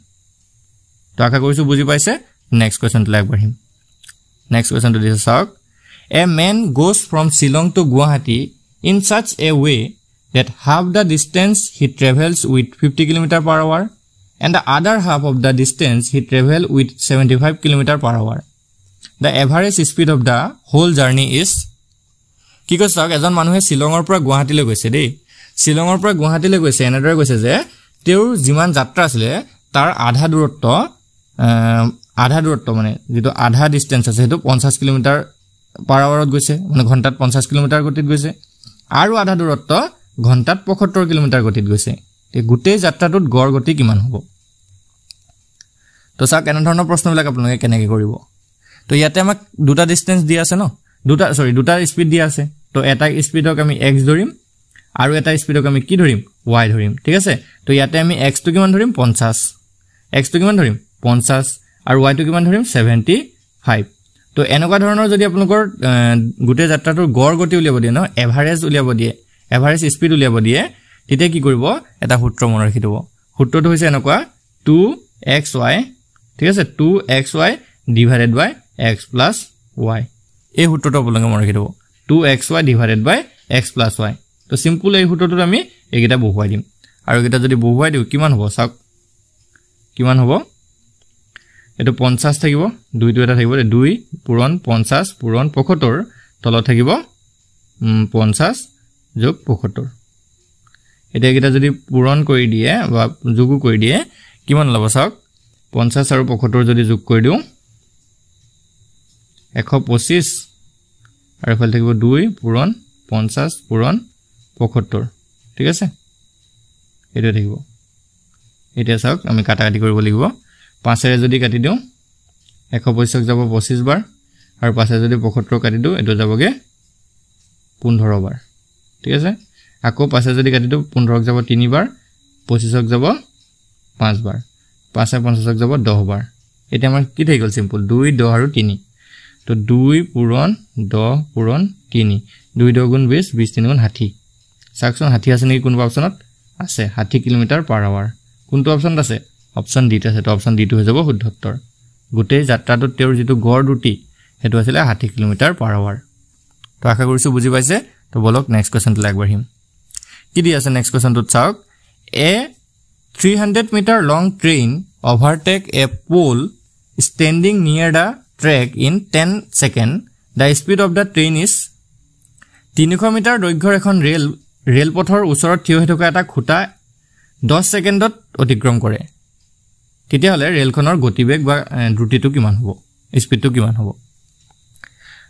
Speaker 1: তো আশা কৰিছোঁ বুজি পাইছে নেক্সট কুৱেশ্যনটোলৈ আগবাঢ়িম নেক্সট কুৱেশ্যনটো দিছে চাওক a man goes from Shillong to Guwahati in such a way that half the distance he travels with fifty kilometre per hour and the other half of the distance he travel with 75 km per hour. The average speed of the whole journey is কি কৈছে চাওক এজন মানুহে শ্বিলঙৰ পৰা গুৱাহাটীলৈ গৈছে দেই শ্বিলঙৰ পৰা গুৱাহাটীলৈ গৈছে এনেদৰে কৈছে যে তেওঁৰ যিমান যাত্ৰা আছিলে তাৰ আধা দূৰত্ব আধা দূৰত্ব মানে যিটো আধা ডিষ্টেঞ্চ আছে সেইটো পঞ্চাছ কিলোমিটাৰ পাৰ আৱাৰত গৈছে মানে ঘণ্টাত পঞ্চাছ কিলোমিটাৰ গতিত গৈছে আৰু আধা দূৰত্ব ঘণ্টাত পঁসত্তৰ কিলোমিটাৰ গতিত গৈছে গোটেই যাত্ৰাটোত গড় গতি কিমান হ'ব তো চাওক এনেধৰণৰ প্ৰশ্নবিলাক আপোনালোকে কেনেকৈ কৰিব তো ইয়াতে আমাক দুটা ডিষ্টেঞ্চ দিয়া আছে ন দুটা চৰি দুটা স্পীড দিয়া আছে তো এটা স্পীডক আমি এক্স ধৰিম আৰু এটা স্পীডক আমি কি ধৰিম ৱাই ধৰিম ঠিক আছে তো ইয়াতে আমি এক্সটো কিমান ধৰিম পঞ্চাছ এক্সটো কিমান ধৰিম পঞ্চাছ আৰু ৱাইটো কিমান ধৰিম ছেভেণ্টি ফাইভ তো এনেকুৱা ধৰণৰ যদি আপোনালোকৰ গোটেই যাত্ৰাটোৰ গড় গতি উলিয়াব দিয়ে ন এভাৰেজ উলিয়াব দিয়ে এভাৰেজ স্পীড উলিয়াব দিয়ে তেতিয়া কি কৰিব এটা সূত্ৰ মনত ৰাখি থ'ব সূত্ৰটো হৈছে এনেকুৱা টু এক্স ৱাই ঠিক আছে two x y divided by x plus y এই সূত্ৰটো আপোনালোকে মনত ৰাখি থ'ব two x y divided by x plus y তো চিম্পুল এই সূত্ৰটোত আমি এইকেইটা বহুৱাই দিম আৰু এইকেইটা যদি বহুৱাই দিওঁ কিমান হ'ব চাওক কিমান হ'ব এইটো পঞ্চাছ থাকিব দুইটো এটা থাকিব দুই পূৰণ পঞ্চাছ পূৰণ পঁসত্তৰ তলত থাকিব পঞ্চাছ যোগ পয়সত্তৰ এতিয়া এতিয়াকেইটা যদি পূৰণ কৰি দিয়ে বা যোগো কৰি দিয়ে কিমান ল'ব চাওক পঞ্চাছ আৰু পঁসত্তৰ যদি যোগ কৰি দিওঁ এশ পঁচিছ আৰু এইফালে থাকিব দুই পূৰণ পঞ্চাছ পূৰণ পঁসত্তৰ ঠিক আছে এইটোৱে থাকিব এতিয়া চাওক আমি কাটা কাটি কৰিব লাগিব পাঁচেৰে যদি কাটি দিওঁ এশ পঁচিছক যাব পঁচিছ বাৰ আৰু পাঁচেৰে যদি পঁসত্তৰ কাটি দিওঁ এইটো যাবগৈ পোন্ধৰ বাৰ ঠিক আছে আকৌ পাছে যদি গাড়ীটো পোন্ধৰক যাব তিনিবাৰ পঁচিছক যাব পাঁচবাৰ পাঁচে পঞ্চাছক যাব দহবাৰ এতিয়া আমাৰ কি থাকি গ'ল চিম্পুল দুই দহ আৰু তিনি তো দুই পূৰণ দহ পূৰণ তিনি দুই দহ গুণ বিছ বিছ তিনি গুণ ষাঠি চাওকচোন ষাঠি আছে নেকি কোনোবা অপশ্যনত আছে ষাঠি কিলোমিটাৰ পাৰ আৱাৰ কোনটো অপশ্যনত আছে অপশ্যন ডিত আছে তো অপশ্যন ডিটো হৈ যাব শুদ্ধত্তৰ গোটেই যাত্ৰাটোত তেওঁৰ যিটো গড় দ্ৰুতি সেইটো আছিলে ষাঠি কিলোমিটাৰ পাৰ আৱাৰ তো আশা কৰিছোঁ বুজি পাইছে তো বলক নেক্সট কুৱেশ্যনটোলৈ আগবাঢ়িম কি দি আছে নেক্সট কুৱেশ্যনটোত চাওক a three hundred metre long train overtake a pole standing near the track in ten second the speed of the train is তিনিশ মিটাৰ দৈৰ্ঘ্যৰ এখন ৰেল ৰেলপথৰ ওচৰত থিয় হৈ থকা এটা খুটা দহ ছেকেণ্ডত অতিক্ৰম কৰে তেতিয়াহ'লে ৰেলখনৰ গতিবেগ বা দ্ৰুতিটো কিমান হ'ব স্পীডটো কিমান হ'ব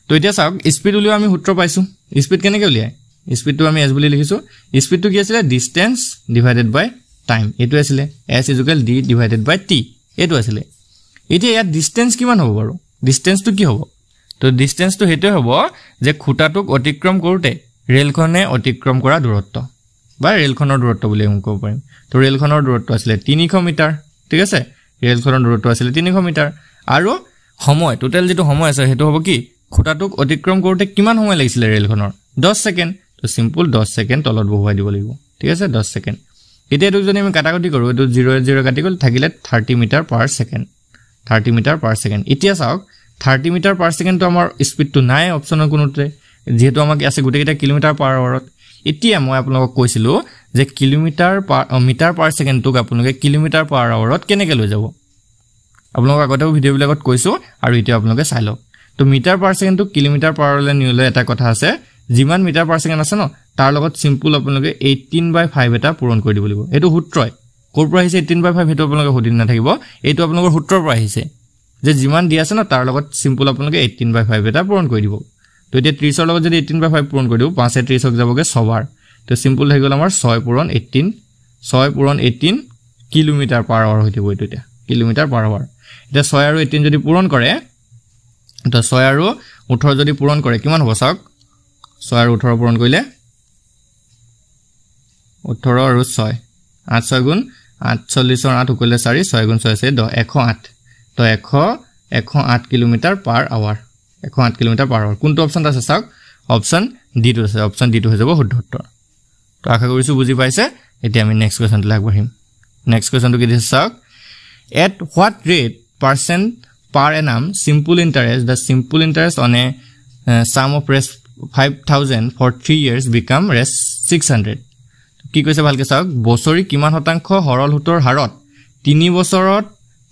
Speaker 1: তো এতিয়া চাওক স্পীড উলিওৱা আমি সূত্ৰ পাইছোঁ স্পীড কেনেকৈ উলিয়ায় স্পীডটো আমি এছ বুলি লিখিছোঁ স্পীডটো কি আছিলে ডিষ্টেঞ্চ ডিভাইডেড বাই টাইম এইটো আছিলে s equal d divided by t এইটো আছিলে এতিয়া ইয়াত ডিষ্টেঞ্চ কিমান হ'ব বাৰু ডিষ্টেঞ্চটো কি হ'ব তো ডিষ্টেঞ্চটো সেইটোৱে হ'ব যে খুটাটোক অতিক্ৰম কৰোঁতে ৰেলখনে অতিক্ৰম কৰা দূৰত্ব বা ৰেলখনৰ দূৰত্ব বুলি আমি ক'ব পাৰিম তো ৰেলখনৰ দূৰত্ব আছিলে তিনিশ মিটাৰ ঠিক আছে ৰেলখনৰ দূৰত্ব আছিলে তিনিশ মিটাৰ আৰু সময় টোটেল যিটো সময় আছে সেইটো হ'ব কি খুটাটোক অতিক্ৰম কৰোঁতে কিমান সময় লাগিছিলে ৰেলখনৰ দহ ছেকেণ্ড তো চিম্পুল দহ ছেকেণ্ড তলত বহুৱাই দিব লাগিব ঠিক আছে দহ ছেকেণ্ড এতিয়া এইটো যদি আমি কাটাকাটি কৰোঁ এইটো জিৰ' এইট জিৰ' কাটি গ'ল থাকিলে thirty metre per second thirty metre per second এতিয়া চাওক থাৰ্টি মিটাৰ পাৰ ছেকেণ্ডটো আমাৰ স্পীডটো নাই অপশ্যনৰ কোনোতে যিহেতু আমাক আছে গোটেইকেইটা কিলোমিটাৰ পাৰ আৱাৰত এতিয়া মই আপোনালোকক কৈছিলোঁ যে কিলোমিটাৰ পাৰ মিটাৰ পাৰ ছেকেণ্ডটোক আপোনালোকে কিলোমিটাৰ পাৰ আৱাৰত কেনেকৈ লৈ যাব আপোনালোকক আগতেও ভিডিঅ'বিলাকত কৈছোঁ আৰু এতিয়া আপোনালোকে চাই লওক তো মিটাৰ পাৰ ছেকেণ্ডটোক কিলোমিটাৰ পাৰলৈ নিবলৈ এটা কথা আছে যিমান মিটাৰ পাৰ ছেকেণ্ড আছে ন তাৰ লগত চিম্পুল আপোনালোকে এইটিন বাই ফাইভ এটা পূৰণ কৰি দিব লাগিব এইটো সূত্ৰই ক'ৰ পৰা আহিছে এইটিন বাই ফাইভ সেইটো আপোনালোকে সুধি নাথাকিব এইটো আপোনালোকৰ সূত্ৰৰ পৰা আহিছে যে যিমান দিয়া আছে ন তাৰ লগত চিম্পুল আপোনালোকে এইটিন বাই ফাইভ এটা পূৰণ কৰি দিব তো এতিয়া ত্ৰিছৰ লগত যদি এইটিন বাই ফাইভ পূৰণ কৰি দিব পাঁচে ত্ৰিছক যাবগৈ ছবাৰ তো চিম্পুল হৈ গ'ল আমাৰ ছয় পূৰণ এইটিন ছয় পূৰণ এইটিন কিলোমিটাৰ পাৰ আৱাৰ হৈ থাকিব এইটো এতিয়া কিলোমিটাৰ পাৰ আৱাৰ এতিয়া ছয় আৰু এইটিন যদি পূৰণ কৰে তো ছয় আৰু ওঠৰ যদি পূৰণ কৰে কিমান হ'ব চাওক ছয় আৰু ওঠৰ পূৰণ কৰিলে ওঠৰ আৰু ছয় আঠ ছয় গুণ আঠচল্লিছৰ আঠ উকলিলে চাৰি ছয় গুণ ছয় চাৰি দহ এশ আঠ তো এশ এশ আঠ কিলোমিটাৰ পাৰ আৱাৰ এশ আঠ কিলোমিটাৰ পাৰ আৱাৰ কোনটো অপশ্যনটো আছে চাওক অপশ্যন ডিটো আছে অপশ্যন ডিটো হৈ যাব শুদ্ধ উত্তৰ তো আশা কৰিছোঁ বুজি পাইছে এতিয়া আমি নেক্সট কুৱেশ্যনটোলৈ আগবাঢ়িম নেক্সট কুৱেশ্যনটো কি দিছে চাওক at what rate percent per annum simple interest the simple interest on a sum of rest 5000 for 3 years become rest 600 কি কৈছে ভালকে চাওক বছৰি কিমান শতাংশ হৰল সুতৰ হাৰত 3 বছৰত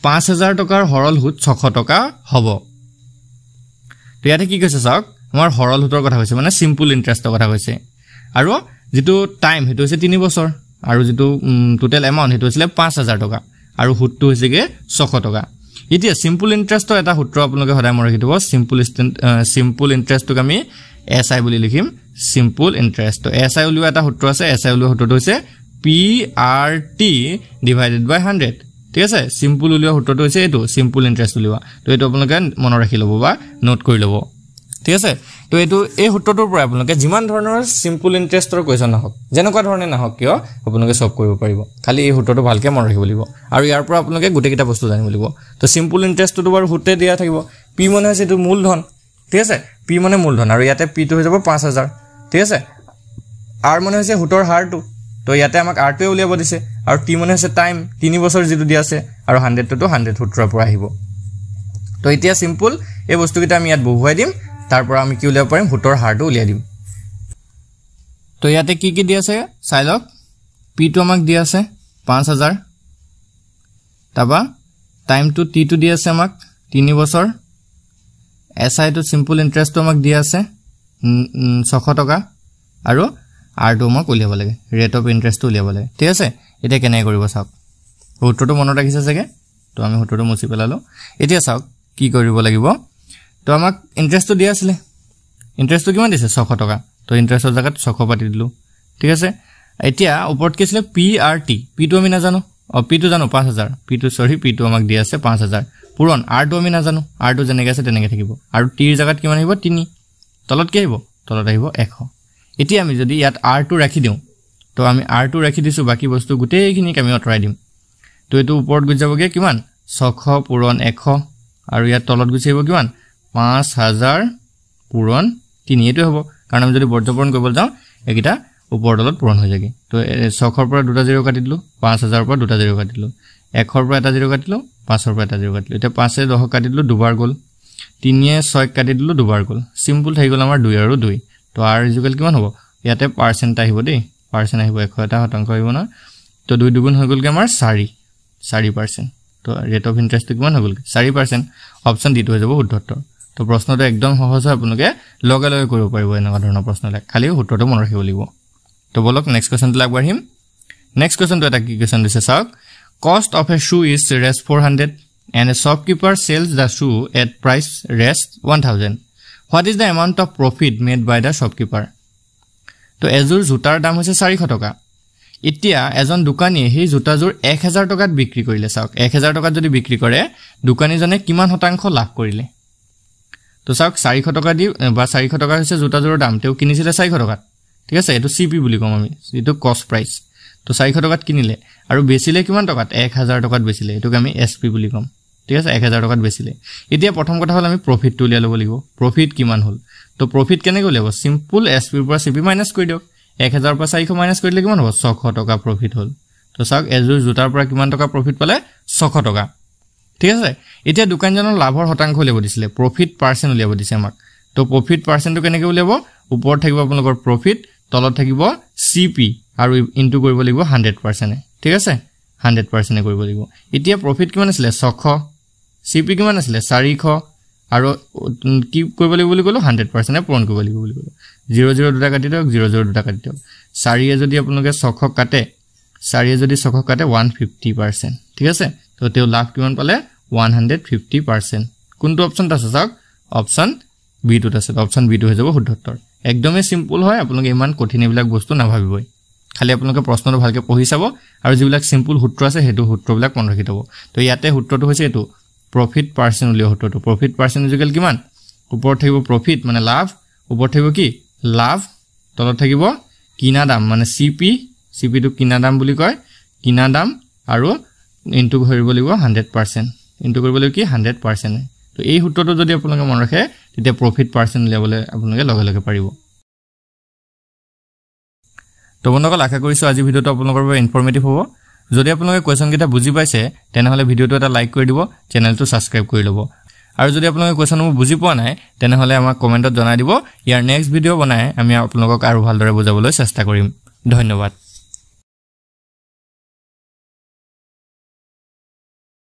Speaker 1: 5000 টকাৰ হৰল সুত 600 টকা হ'ব তো ইয়াতে কি কৈছে চাওক আমাৰ হৰল সুতৰ কথা কৈছে মানে সিম্পল ইন্টাৰেষ্টৰ কথা কৈছে আৰু যিটো টাইম সেইটো হৈছে তিনি বছৰ আৰু যিটো টোটেল এমাউণ্ট সেইটো হৈছিলে পাঁচ হাজাৰ টকা আৰু সুতটো হৈছেগৈ ছশ টকা এতিয়া চিম্পল ইণ্টাৰেষ্টৰ এটা সূত্ৰ আপোনালোকে সদায় মই ৰাখি দিব চিম্পল চিম্পল ইণ্টাৰেষ্টটোক আমি এছ আই বুলি লিখিম চিম্পুল ইণ্টাৰেষ্টটো এছ আই ওলোৱা এটা সূত্ৰ আছে এছ আই ওলোৱা সূত্ৰটো হৈছে P R T divided by hundred ঠিক আছে চিম্পুল উলিওৱা সূত্ৰটো হৈছে এইটো চিম্পুল ইণ্টাৰেষ্ট উলিওৱা তো এইটো আপোনালোকে মনত ৰাখি ল'ব বা নোট কৰি ল'ব ঠিক আছে তো এইটো এই সূত্ৰটোৰ পৰা আপোনালোকে যিমান ধৰণৰ চিম্পুল ইণ্টাৰেষ্টৰ কুৱেশ্যন নাহক যেনেকুৱা ধৰণে নাহক কিয় আপোনালোকে চল্ভ কৰিব পাৰিব খালি এই সূত্ৰটো ভালকৈ মনত ৰাখিব লাগিব আৰু ইয়াৰ পৰা আপোনালোকে গোটেইকেইটা বস্তু জানিব লাগিব তো চিম্পুল ইণ্টাৰেষ্টটোতো বাৰু সূত্ৰে দিয়া থাকিব পি মনে হৈছে এইটো মূলধন ঠিক আছে পি মানে মূলধন আৰু ইয়াতে পিটো হৈ যাব পাঁচ হাজাৰ ঠিক আছে আৰ মানে হৈছে সোতৰ হাৰটো তো ইয়াতে আমাক আৰটোৱে উলিয়াব দিছে আৰু টি মানে হৈছে টাইম তিনি বছৰ যিটো দিয়া আছে আৰু হাণ্ড্ৰেডটোতো হাণ্ড্ৰেড সোতৰৰ পৰা আহিব তো এতিয়া চিম্পুল এই বস্তুকেইটা আমি ইয়াত বহুৱাই দিম তাৰ পৰা আমি কি উলিয়াব পাৰিম সুতৰ হাৰটো উলিয়াই দিম তো ইয়াতে কি কি দি আছে চাই লওক পিটো আমাক দি আছে পাঁচ হাজাৰ তাৰপৰা টাইমটো টিটো দি আছে আমাক তিনি বছৰ এছ আইটো চিম্পুল ইণ্টাৰেষ্টটো আমাক দি আছে ছশ টকা আৰু আৰটো আমাক উলিয়াব লাগে ৰেট অফ ইণ্টাৰেষ্টটো উলিয়াব লাগে ঠিক আছে এতিয়া কেনেকৈ কৰিব চাওক সূত্ৰটো মনত ৰাখিছে চাগে তো আমি সূত্ৰটো মুচি পেলালোঁ এতিয়া চাওক কি কৰিব লাগিব তো আমাক ইণ্টাৰেষ্টটো দিয়া আছিলে ইণ্টাৰেষ্টটো কিমান দিছে ছশ টকা তো ইণ্টাৰেষ্টৰ জেগাত ছশ পাতি দিলোঁ ঠিক আছে এতিয়া ওপৰত কি আছিলে পি আৰ টি পিটো আমি নাজানো অঁ পি পিটো জানো পাঁচ হাজাৰ পিটো চৰি পিটো আমাক দি আছে পাঁচ হাজাৰ পূৰণ আৰটো আমি নাজানো আৰটো যেনেকৈ আছে তেনেকৈ থাকিব আৰু টিৰ জেগাত কিমান আহিব তিনি তলত কি আহিব তলত আহিব এশ এতিয়া আমি যদি ইয়াত আৰটো ৰাখি দিওঁ তো আমি আৰটো ৰাখি দিছোঁ বাকী বস্তু গোটেইখিনিক আমি আঁতৰাই দিম তো এইটো ওপৰত গুচি যাবগৈ কিমান ছশ পূৰণ এশ আৰু ইয়াত তলত গুচি আহিব কিমান পাঁচ হাজাৰ পূৰণ তিনি এইটোৱে হ'ব কাৰণ আমি যদি বৰ্জপূৰণ কৰিবলৈ যাওঁ এইকেইটা ওপৰৰ তলত পূৰণ হৈ যায়গৈ তো ছশৰ পৰা দুটা জিৰ' কাটি দিলোঁ পাঁচ হাজাৰৰ পৰা দুটা জিৰ' কাটি দিলোঁ এশৰ পৰা এটা জিৰ' কাটিলোঁ পাঁচৰ পৰা এটা জিৰ' কাটিলোঁ এতিয়া পাঁচে দহক কাটি দিলোঁ দুবাৰ গ'ল তিনিয়ে ছয়ক কাটি দিলোঁ দুবাৰ গ'ল চিম্পুল থাকি গ'ল আমাৰ দুই আৰু দুই তো আৰ ইজুকেল কিমান হ'ব ইয়াতে পাৰ্চেণ্ট আহিব দেই পাৰ্চেণ্ট আহিব এশ এটা শতাংশ আহিব ন তো দুই দুগুণ হৈ গ'লগৈ আমাৰ চাৰি চাৰি পাৰ্চেণ্ট তো ৰেট অফ ইণ্টাৰেষ্টটো কিমান হৈ গ'লগৈ চাৰি পাৰ্চেণ্ট অপশ্যন ডিটো হৈ যাব শুদ্ধত্তৰ তো প্ৰশ্নটো একদম সহজ হয় আপোনালোকে লগে লগে কৰিব পাৰিব এনেকুৱা ধৰণৰ প্ৰশ্নলৈ খালি সূত্ৰটো মনত ৰাখিব লাগিব তো বলক নেক্সট কুৱেশ্যনটো আগবাঢ়িম নেক্সট কুৱেশ্যনটো এটা কি কুৱেশ্যন দিছে চাওক cost of a shoe is Rs four hundred and a shopkeeper sells the shoe at price Rs one thousand what is the amount of profit made by the shopkeeper তো এযোৰ জোতাৰ দাম হৈছে চাৰিশ টকা এতিয়া এজন দোকানীয়ে সেই জোতাযোৰ এক হেজাৰ টকাত বিক্ৰী কৰিলে চাওক এক হেজাৰ টকাত যদি বিক্ৰী কৰে দোকানীজনে কিমান শতাংশ লাভ কৰিলে তো চাওক চাৰিশ টকা দি বা চাৰিশ টকা হৈছে জোতাযোৰৰ দাম তেওঁ কিনিছিলে চাৰিশ টকাত ঠিক আছে এইটো চি পি বুলি ক'ম আমি যিটো কষ্ট প্ৰাইচ তো চাৰিশ টকাত কিনিলে আৰু বেচিলে কিমান টকাত এক হাজাৰ টকাত বেচিলে এইটোক আমি এছ পি বুলি ক'ম ঠিক আছে এক হাজাৰ টকাত বেচিলে এতিয়া প্ৰথম কথা হ'ল আমি প্ৰফিটটো উলিয়াই ল'ব লাগিব প্ৰফিট কিমান হ'ল তো প্ৰফিট কেনেকৈ উলিয়াব চিম্পুল এছ পিৰ পৰা চি পি মাইনাছ কৰি দিয়ক এক হাজাৰৰ পৰা চাৰিশ মাইনাছ কৰি দিলে কিমান হ'ব ছশ টকা প্ৰফিট হ'ল তো চাওক এযোৰ জোতাৰ পৰা কিমান টকা প্ৰফিট পালে ছশ টকা ঠিক আছে এতিয়া দোকানজনৰ লাভৰ শতাংশ উলিয়াব দিছিলে প্ৰফিট পাৰ্চেণ্ট উলিয়াব দিছে আমাক তো প্ৰফিট পাৰ্চেণ্টটো কেনেকৈ উলিয়াব ওপৰত থাকিব আপোনালোকৰ প্ৰফিট তলত থাকিব চি পি আৰু ইনটো কৰিব লাগিব হাণ্ড্ৰেড পাৰ্চেণ্টে ঠিক আছে হাণ্ড্ৰেড পাৰ্চেণ্টে কৰিব লাগিব এতিয়া প্ৰফিট কিমান আছিলে ছশ চি পি কিমান আছিলে চাৰিশ আৰু কি কৰিব লাগিব বুলি ক'লোঁ হাণ্ড্ৰেড পাৰ্চেণ্টে পূৰণ কৰিব লাগিব বুলি ক'লোঁ জিৰ' জিৰ' দুটা কাটি দিয়ক জিৰ' জিৰ' দুটা কাটি দিয়ক চাৰিয়ে যদি আপোনালোকে ছশ কাটে চাৰিয়ে যদি ছশ কাটে ওৱান ফিফটি পাৰ্চেণ্ট ঠিক আছে ত' তেওঁ লাভ কিমান পালে ওৱান হাণ্ড্ৰেড ফিফটি পাৰ্চেণ্ট কোনটো অপশ্যনত আছে চাওক অপশ্যন বিটোত আছে অপশ্যন বিটো হৈ যাব শুদ্ধত্তৰ একদমেই চিম্পল হয় আপোনালোকে ইমান কঠিন এইবিলাক বস্তু নাভাবিবই খালি আপোনালোকে প্ৰশ্নটো ভালকৈ পঢ়ি চাব আৰু যিবিলাক চিম্পল সূত্ৰ আছে সেইটো সূত্ৰবিলাক মন ৰাখি থ'ব তো ইয়াতে সূত্ৰটো হৈছে এইটো প্ৰফিট পাৰ্চেণ্ট উলিওৱা সূত্ৰটো প্ৰফিট পাৰ্চেণ্ট যোগেল কিমান ওপৰত থাকিব প্ৰফিট মানে লাভ ওপৰত থাকিব কি লাভ তলত থাকিব কিনা দাম মানে চি পি চি পিটো কিনা দাম বুলি কয় কিনা দাম আৰু ইনটো কৰিব লাগিব হাণ্ড্ৰেড পাৰ্চেণ্ট ইনটো কৰিব লাগিব কি হাণ্ড্ৰেড পাৰ্চেণ্ট তো এই সূত্ৰটো যদি আপোনালোকে মনত ৰাখে তেতিয়া প্ৰফিট পাৰ্চেণ্ট উলিয়াবলৈ আপোনালোকে লগে লগে পাৰিব তো বন্ধুসকল আশা কৰিছোঁ আজি ভিডিঅ'টো আপোনালোকৰ বাবে ইনফৰ্মেটিভ হ'ব যদি আপোনালোকে কুৱেশ্যনকেইটা বুজি পাইছে তেনেহ'লে ভিডিঅ'টো এটা লাইক কৰি দিব চেনেলটো ছাবস্ক্ৰাইব কৰি ল'ব আৰু যদি আপোনালোকে কুৱেশ্যনসমূহ বুজি পোৱা নাই তেনেহ'লে আমাক কমেণ্টত জনাই দিব ইয়াৰ নেক্সট ভিডিঅ' বনাই আমি আপোনালোকক আৰু ভালদৰে বুজাবলৈ চেষ্টা কৰিম ধন্যবাদ